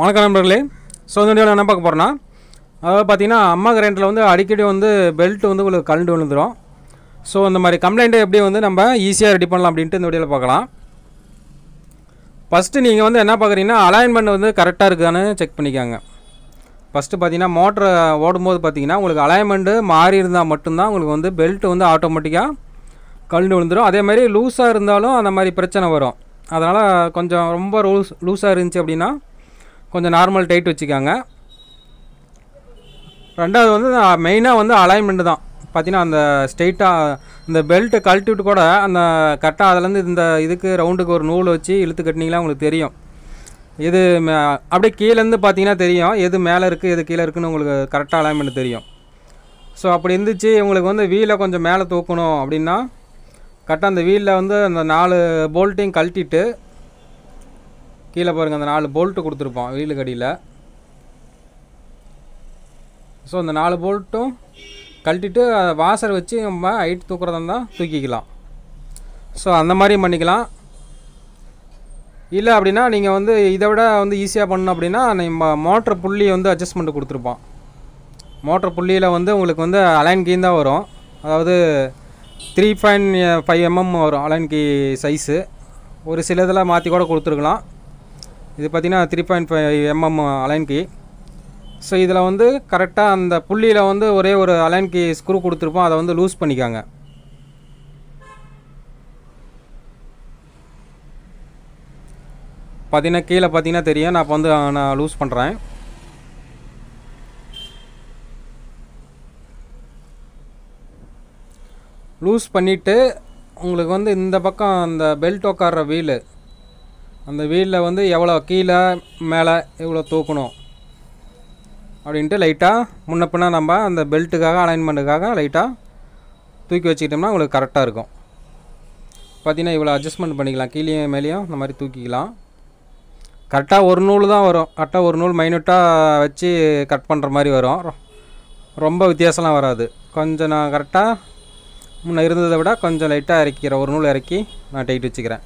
வணக்கம் நண்பர்களே ஸோ இந்த வீடியோவில் என்ன பார்க்க போகிறேன்னா அதாவது பார்த்தீங்கன்னா அம்மா கரண்டில் வந்து அடிக்கடி வந்து பெல்ட் வந்து உங்களுக்கு கலண்டு விழுந்துடும் ஸோ இந்த மாதிரி கம்ப்ளைண்ட்டை எப்படி வந்து நம்ம ஈஸியாக ரெடி பண்ணலாம் அப்படின்ட்டு இந்த வீடியோவில் பார்க்கலாம் ஃபஸ்ட்டு நீங்கள் வந்து என்ன பார்க்குறீங்கன்னா அலைன்மெண்ட் வந்து கரெக்டாக இருக்குதான்னு செக் பண்ணிக்காங்க ஃபஸ்ட்டு பார்த்தீங்கன்னா மோட்டரை ஓடும்போது பார்த்தீங்கன்னா உங்களுக்கு அலைன்மெண்ட்டு மாறி இருந்தால் மட்டும்தான் உங்களுக்கு வந்து பெல்ட் வந்து ஆட்டோமேட்டிக்காக கலண்டு விழுந்துடும் அதே மாதிரி லூஸாக இருந்தாலும் அந்த மாதிரி பிரச்சனை வரும் அதனால் கொஞ்சம் ரொம்ப லூஸ் லூஸாக இருந்துச்சு அப்படின்னா கொஞ்சம் நார்மல் டைட் வச்சுக்காங்க ரெண்டாவது வந்து மெயினாக வந்து அலைன்மெண்ட் தான் பார்த்தீங்கன்னா அந்த ஸ்ட்ரெயிட்டாக இந்த கழட்டி கழட்டிவிட்டு கூட அந்த கரெக்டாக அதுலேருந்து இந்த இதுக்கு ரவுண்டுக்கு ஒரு நூல் வச்சு இழுத்து கட்டினீங்களா உங்களுக்கு தெரியும் எது அப்படியே கீழேருந்து பார்த்தீங்கன்னா தெரியும் எது மேலே இருக்குது எது கீழே இருக்குன்னு உங்களுக்கு கரெக்டாக அலைன்மெண்ட் தெரியும் ஸோ அப்படி இருந்துச்சு உங்களுக்கு வந்து வீலை கொஞ்சம் மேலே தூக்கணும் அப்படின்னா கரெக்டாக அந்த வீலில் வந்து அந்த நாலு போல்ட்டையும் கழட்டிட்டு கீழே பாருங்க அந்த நாலு போல்ட்டு கொடுத்துருப்போம் வீலு அடியில் ஸோ அந்த நாலு போல்ட்டும் கழட்டிட்டு வாசர் வச்சு நம்ம ஹைட் தூக்குறதா இருந்தால் தூக்கிக்கலாம் ஸோ அந்த மாதிரியும் பண்ணிக்கலாம் இல்லை அப்படின்னா நீங்கள் வந்து இதை விட வந்து ஈஸியாக பண்ணணும் அப்படின்னா நம்ம மோட்ரு புள்ளி வந்து அட்ஜஸ்ட்மெண்ட்டு கொடுத்துருப்போம் மோட்ரு புள்ளியில் வந்து உங்களுக்கு வந்து அலைன் கீ தான் வரும் அதாவது த்ரீ பாயிண்ட் ஃபைவ் எம்எம் வரும் அலைன் கீ சைஸு ஒரு சில இதில் மாற்றி கூட கொடுத்துருக்கலாம் இது பார்த்திங்கன்னா த்ரீ பாயிண்ட் ஃபைவ் எம்எம் அலைன்கி ஸோ இதில் வந்து கரெக்டாக அந்த புள்ளியில் வந்து ஒரே ஒரு அலைன் கீ ஸ்க்ரூ கொடுத்துருப்போம் அதை வந்து லூஸ் பண்ணிக்காங்க பார்த்தீங்கன்னா கீழே பார்த்தீங்கன்னா தெரியும் நான் இப்போ வந்து நான் லூஸ் பண்ணுறேன் லூஸ் பண்ணிவிட்டு உங்களுக்கு வந்து இந்த பக்கம் அந்த பெல்ட் உக்காடுற வீலு அந்த வீலில் வந்து எவ்வளோ கீழே மேலே எவ்வளோ தூக்கணும் அப்படின்ட்டு லைட்டாக முன்னப்பினா நம்ம அந்த பெல்ட்டுக்காக அலைன்மெண்ட்டுக்காக லைட்டாக தூக்கி வச்சுக்கிட்டோம்னா உங்களுக்கு கரெக்டாக இருக்கும் பார்த்திங்கன்னா இவ்வளோ அட்ஜஸ்ட்மெண்ட் பண்ணிக்கலாம் கீழேயும் மேலேயும் இந்த மாதிரி தூக்கிக்கலாம் கரெக்டாக ஒரு நூல் தான் வரும் கரெக்டாக ஒரு நூல் மைனூட்டாக வச்சு கட் பண்ணுற மாதிரி வரும் ரொம்ப வித்தியாசம்லாம் வராது கொஞ்சம் நான் கரெக்டாக முன்னே இருந்ததை விட கொஞ்சம் லைட்டாக இறக்கிக்கிறேன் ஒரு நூல் இறக்கி நான் டைட் வச்சுக்கிறேன்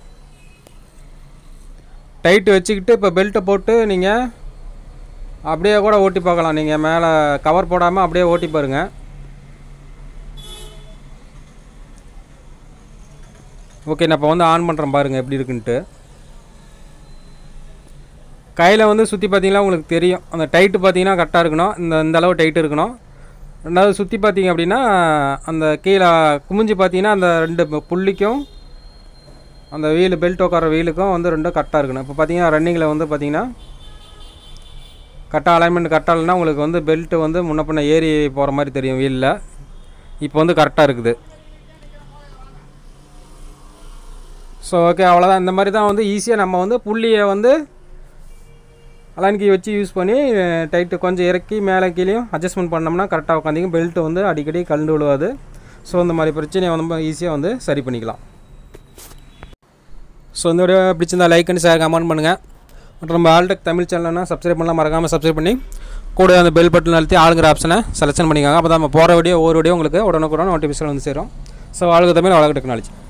டைட்டு வச்சுக்கிட்டு இப்போ பெல்ட்டை போட்டு நீங்கள் அப்படியே கூட ஓட்டி பார்க்கலாம் நீங்கள் மேலே கவர் போடாமல் அப்படியே ஓட்டி பாருங்க ஓகே நான் இப்போ வந்து ஆன் பண்ணுறேன் பாருங்கள் எப்படி இருக்குன்ட்டு கையில் வந்து சுற்றி பார்த்தீங்கன்னா உங்களுக்கு தெரியும் அந்த டைட்டு பார்த்தீங்கன்னா கரெக்டாக இருக்கணும் இந்த இந்த அளவு டைட்டு இருக்கணும் ரெண்டாவது சுற்றி பார்த்தீங்க அப்படின்னா அந்த கீழே குமிஞ்சு பார்த்தீங்கன்னா அந்த ரெண்டு புள்ளிக்கும் அந்த வீல் பெல்ட் உட்கார வீலுக்கும் வந்து ரெண்டும் கரெக்டாக இருக்கணும் இப்போ பார்த்தீங்கன்னா ரன்னிங்கில் வந்து பார்த்தீங்கன்னா கரெக்டாக அலைன்மெண்ட் கரெக்டாக இல்லைன்னா உங்களுக்கு வந்து பெல்ட்டு வந்து முன்ன ஏறி போகிற மாதிரி தெரியும் வீலில் இப்போ வந்து கரெக்டாக இருக்குது ஸோ ஓகே அவ்வளோதான் இந்த மாதிரி தான் வந்து ஈஸியாக நம்ம வந்து புள்ளியை வந்து அலான்கி வச்சு யூஸ் பண்ணி டைட்டு கொஞ்சம் இறக்கி மேலே கீழேயும் அட்ஜஸ்ட்மெண்ட் பண்ணோம்னா கரெக்டாக உட்காந்திங்க பெல்ட்டு வந்து அடிக்கடி கலந்து விழுவாது ஸோ இந்த மாதிரி பிரச்சனையை வந்து ஈஸியாக வந்து சரி பண்ணிக்கலாம் ஸோ இந்த வீடியோ பிடிச்சிருந்தால் லைக் பண்ணி சார் கமெண்ட் பண்ணுங்கள் மற்றும் நம்ம ஆல்டெக் தமிழ் சேனல்னா சப்ஸ்கிரைப் பண்ணலாம் மறக்காமல் சப்ஸ்கிரைப் பண்ணி கூட அந்த பெல் பட்டன் அழுத்தி ஆளுங்கிற ஆப்ஷனை செலெக்ஷன் பண்ணிக்காங்க அப்போ தான் நம்ம போகிற வீடியோ ஒவ்வொரு வீடியோ உங்களுக்கு உடனுக்குடன் நோட்டிஃபிகேஷன் வந்து சேரும் ஸோ ஆளுக்கு தமிழ் வழக்கு டெக்னாலஜி